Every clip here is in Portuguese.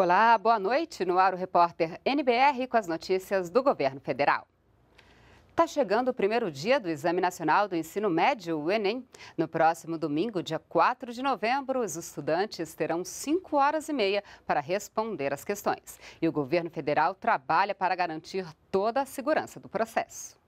Olá, boa noite. No ar o repórter NBR com as notícias do governo federal. Está chegando o primeiro dia do Exame Nacional do Ensino Médio, o Enem. No próximo domingo, dia 4 de novembro, os estudantes terão 5 horas e meia para responder as questões. E o governo federal trabalha para garantir toda a segurança do processo.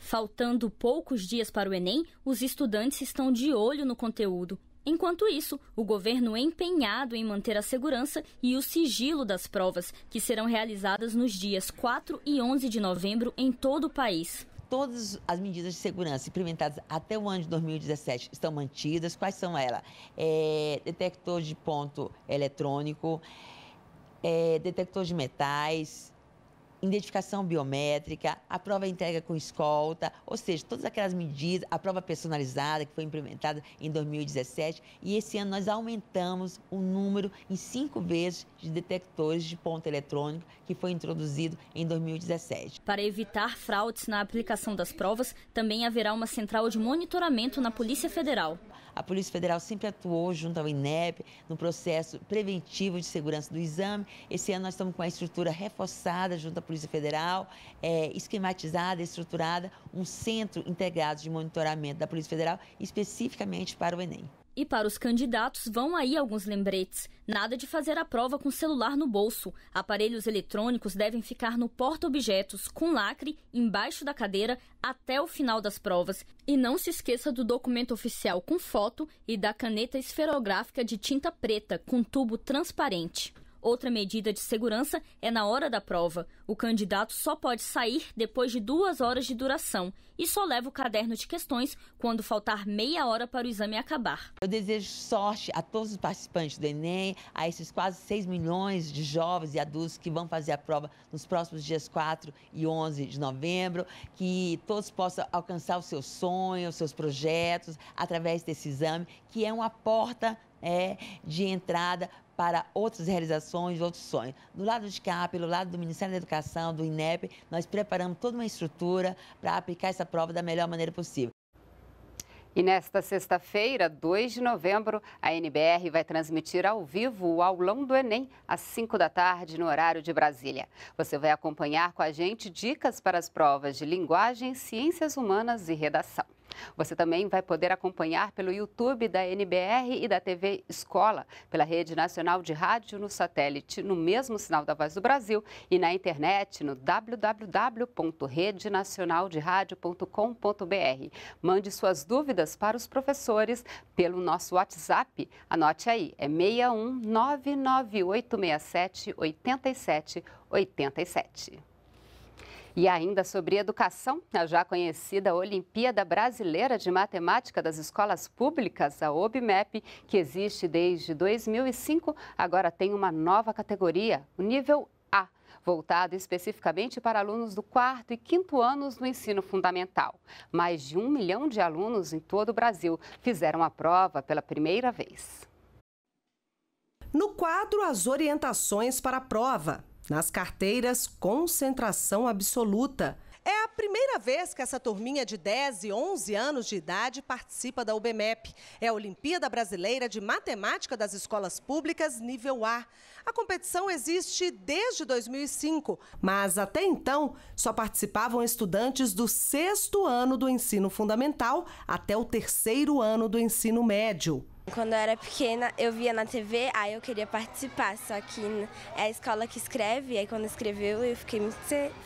Faltando poucos dias para o Enem, os estudantes estão de olho no conteúdo. Enquanto isso, o governo é empenhado em manter a segurança e o sigilo das provas, que serão realizadas nos dias 4 e 11 de novembro em todo o país. Todas as medidas de segurança implementadas até o ano de 2017 estão mantidas. Quais são elas? É, detector de ponto eletrônico, é, detector de metais, identificação biométrica, a prova entrega com escolta, ou seja, todas aquelas medidas, a prova personalizada que foi implementada em 2017 e esse ano nós aumentamos o número em cinco vezes de detectores de ponto eletrônico que foi introduzido em 2017. Para evitar fraudes na aplicação das provas, também haverá uma central de monitoramento na Polícia Federal. A Polícia Federal sempre atuou junto ao INEP no processo preventivo de segurança do exame. Esse ano nós estamos com a estrutura reforçada junto à Polícia Federal, é, esquematizada, estruturada, um centro integrado de monitoramento da Polícia Federal, especificamente para o Enem. E para os candidatos vão aí alguns lembretes. Nada de fazer a prova com celular no bolso. Aparelhos eletrônicos devem ficar no porta-objetos, com lacre, embaixo da cadeira, até o final das provas. E não se esqueça do documento oficial com foto e da caneta esferográfica de tinta preta, com tubo transparente. Outra medida de segurança é na hora da prova. O candidato só pode sair depois de duas horas de duração e só leva o caderno de questões quando faltar meia hora para o exame acabar. Eu desejo sorte a todos os participantes do Enem, a esses quase 6 milhões de jovens e adultos que vão fazer a prova nos próximos dias 4 e 11 de novembro, que todos possam alcançar os seus sonhos, os seus projetos através desse exame, que é uma porta é, de entrada para outras realizações, outros sonhos. Do lado de cá, pelo lado do Ministério da Educação, do INEP, nós preparamos toda uma estrutura para aplicar essa prova da melhor maneira possível. E nesta sexta-feira, 2 de novembro, a NBR vai transmitir ao vivo o aulão do Enem às 5 da tarde, no horário de Brasília. Você vai acompanhar com a gente dicas para as provas de linguagem, ciências humanas e redação. Você também vai poder acompanhar pelo YouTube da NBR e da TV Escola, pela Rede Nacional de Rádio no Satélite, no mesmo sinal da Voz do Brasil e na internet no www.redenacionalderadio.com.br. Mande suas dúvidas para os professores pelo nosso WhatsApp. Anote aí, é 61998678787. 8787. E ainda sobre educação, a já conhecida Olimpíada Brasileira de Matemática das Escolas Públicas, a OBMEP, que existe desde 2005, agora tem uma nova categoria, o nível A, voltado especificamente para alunos do quarto e quinto anos do ensino fundamental. Mais de um milhão de alunos em todo o Brasil fizeram a prova pela primeira vez. No quadro, as orientações para a prova. Nas carteiras, concentração absoluta. É a primeira vez que essa turminha de 10 e 11 anos de idade participa da UBMEP. É a Olimpíada Brasileira de Matemática das Escolas Públicas nível A. A competição existe desde 2005, mas até então só participavam estudantes do sexto ano do ensino fundamental até o terceiro ano do ensino médio. Quando eu era pequena, eu via na TV, aí eu queria participar, só que é a escola que escreve, aí quando escreveu eu fiquei muito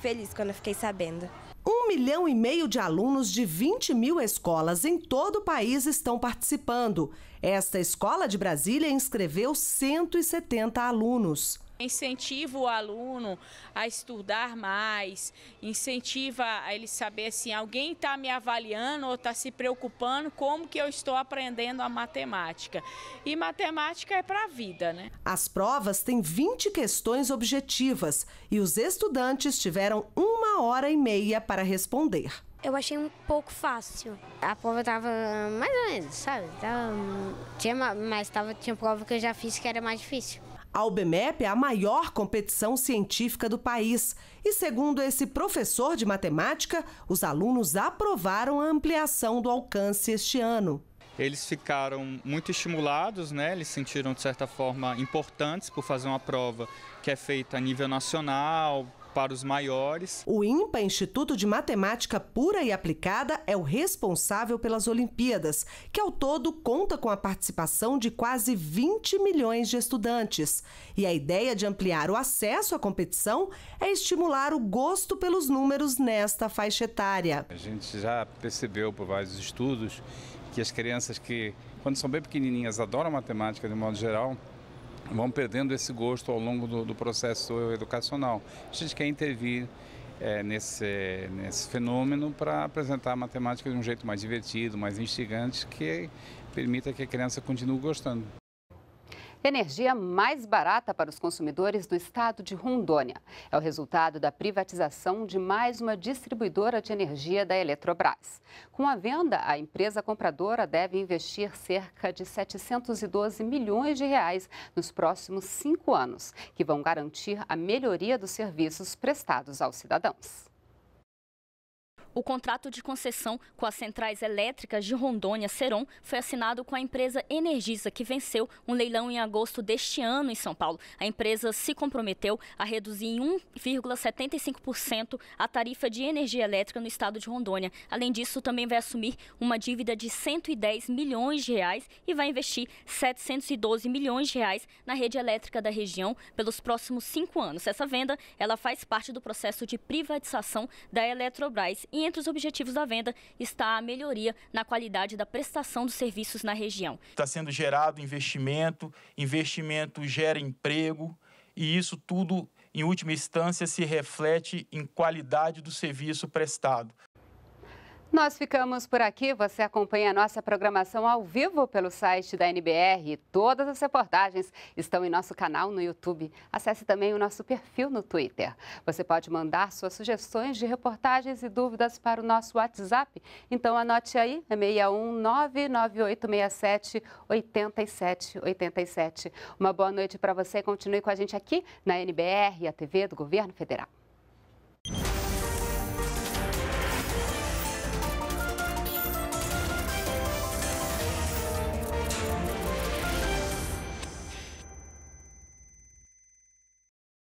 feliz quando eu fiquei sabendo. Um milhão e meio de alunos de 20 mil escolas em todo o país estão participando. Esta escola de Brasília inscreveu 170 alunos. Incentiva o aluno a estudar mais, incentiva a ele saber assim, alguém está me avaliando ou está se preocupando como que eu estou aprendendo a matemática. E matemática é para a vida, né? As provas têm 20 questões objetivas e os estudantes tiveram uma hora e meia para responder. Eu achei um pouco fácil. A prova estava mais ou menos, sabe? Tava, tinha, mas tava, tinha prova que eu já fiz que era mais difícil. A UBMEP é a maior competição científica do país e, segundo esse professor de matemática, os alunos aprovaram a ampliação do alcance este ano. Eles ficaram muito estimulados, né? eles sentiram de certa forma importantes por fazer uma prova que é feita a nível nacional, para os maiores. O INPA, Instituto de Matemática Pura e Aplicada, é o responsável pelas Olimpíadas, que ao todo conta com a participação de quase 20 milhões de estudantes. E a ideia de ampliar o acesso à competição é estimular o gosto pelos números nesta faixa etária. A gente já percebeu por vários estudos que as crianças que, quando são bem pequenininhas, adoram matemática de modo geral, vão perdendo esse gosto ao longo do, do processo educacional. A gente quer intervir é, nesse, nesse fenômeno para apresentar a matemática de um jeito mais divertido, mais instigante, que permita que a criança continue gostando energia mais barata para os consumidores do estado de Rondônia. É o resultado da privatização de mais uma distribuidora de energia da Eletrobras. Com a venda, a empresa compradora deve investir cerca de 712 milhões de reais nos próximos cinco anos, que vão garantir a melhoria dos serviços prestados aos cidadãos. O contrato de concessão com as centrais elétricas de Rondônia, Seron, foi assinado com a empresa Energisa, que venceu um leilão em agosto deste ano em São Paulo. A empresa se comprometeu a reduzir em 1,75% a tarifa de energia elétrica no estado de Rondônia. Além disso, também vai assumir uma dívida de 110 milhões de reais e vai investir 712 milhões de reais na rede elétrica da região pelos próximos cinco anos. Essa venda ela faz parte do processo de privatização da Eletrobras. Em entre os objetivos da venda está a melhoria na qualidade da prestação dos serviços na região. Está sendo gerado investimento, investimento gera emprego e isso tudo, em última instância, se reflete em qualidade do serviço prestado. Nós ficamos por aqui. Você acompanha a nossa programação ao vivo pelo site da NBR. Todas as reportagens estão em nosso canal no YouTube. Acesse também o nosso perfil no Twitter. Você pode mandar suas sugestões de reportagens e dúvidas para o nosso WhatsApp. Então anote aí, é 8787. Uma boa noite para você. Continue com a gente aqui na NBR, a TV do Governo Federal.